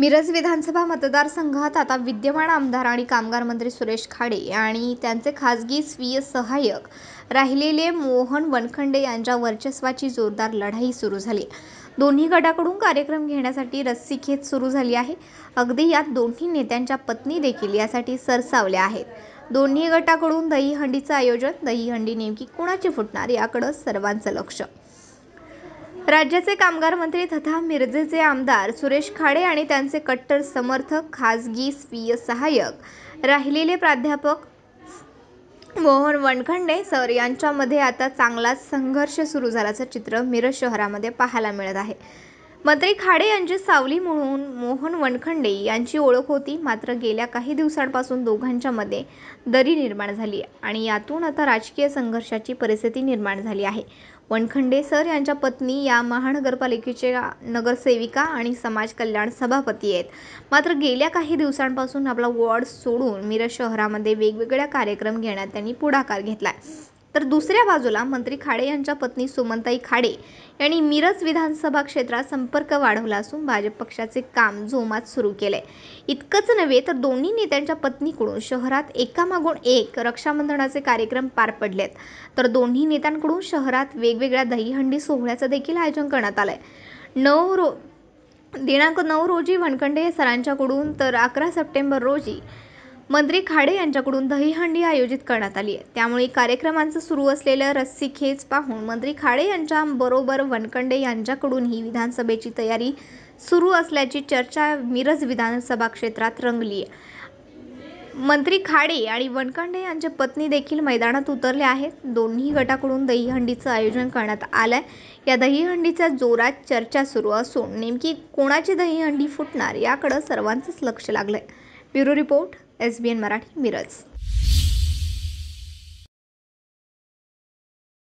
मिरज विधानसभा मतदारसंघात आता विद्यमान आमदार आणि कामगार मंत्री सुरेश खाडे आणि त्यांचे खासगी स्वीय सहाय्यक राहिलेले मोहन वनखंडे यांच्या वर्चस्वाची जोरदार लढाई सुरू झाली दोन्ही गटाकडून कार्यक्रम घेण्यासाठी रस्सीखेच सुरू झाली आहे अगदी यात दोन्ही नेत्यांच्या पत्नी देखील यासाठी सरसावल्या आहेत दोन्ही गटाकडून दहीहंडीचं आयोजन दहीहंडी नेमकी कुणाची फुटणार याकडं सर्वांचं लक्ष राज्याचे कामगार मंत्री तथा मिरजेचे आमदार सुरेश खाडे आणि त्यांचे कट्टर समर्थक खाजगी स्वीय सहाय्यक राहिलेले प्राध्यापक मोहन वणखंडे सर यांच्यामध्ये आता चांगलाच संघर्ष सुरू झाल्याचं चित्र मिरज शहरामध्ये पाहायला मिळत आहे मंत्री खाडे यांची सावली म्हणून मोहन वनखंडे यांची ओळख होती मात्र गेल्या काही दिवसांपासून दोघांच्यामध्ये दरी निर्माण झाली आणि यातून आता राजकीय संघर्षाची परिस्थिती निर्माण झाली आहे वनखंडे सर यांच्या पत्नी या महानगरपालिकेचे नगरसेविका आणि समाज कल्याण सभापती आहेत मात्र गेल्या काही दिवसांपासून आपला वॉर्ड सोडून मिरज शहरामध्ये वेगवेगळ्या कार्यक्रम घेण्यात त्यांनी पुढाकार घेतला तर दुसऱ्या बाजूला मंत्री खाडे यांच्या पत्नी सुमनताई खाडे यांनी मिरज विधानसभा क्षेत्रात संपर्क वाढवला असून भाजप पक्षाचे काम जोमात सुरू केले इतकंच नव्हे तर दोन्ही नेत्यांच्या पत्नीकडून शहरात एकामागून एक रक्षाबंधनाचे कार्यक्रम पार पडलेत तर दोन्ही नेत्यांकडून शहरात वेगवेगळ्या दहीहंडी सोहळ्याचं देखील आयोजन करण्यात आलंय नऊ रो दिनांक नऊ रोजी वनखंडे सरांच्याकडून तर अकरा सप्टेंबर रोजी मंत्री खाडे यांच्याकडून दहीहंडी आयोजित करण्यात आली आहे त्यामुळे कार्यक्रमांचं सुरू असलेलं रस्सी खेच पाहून मंत्री खाडे यांच्याबरोबर वनकंडे यांच्याकडून ही विधानसभेची तयारी सुरू असल्याची चर्चा मिरज विधानसभा क्षेत्रात रंगली आहे मंत्री खाडे आणि वनकंडे यांच्या पत्नी देखील मैदानात उतरले आहेत दोन्ही गटाकडून दहीहंडीचं आयोजन करण्यात आलं आहे या दहीहंडीच्या जोरात चर्चा सुरू असून नेमकी कोणाची दहीहंडी फुटणार याकडं सर्वांचंच लक्ष लागलं आहे bureau report SBN Marathi Miraj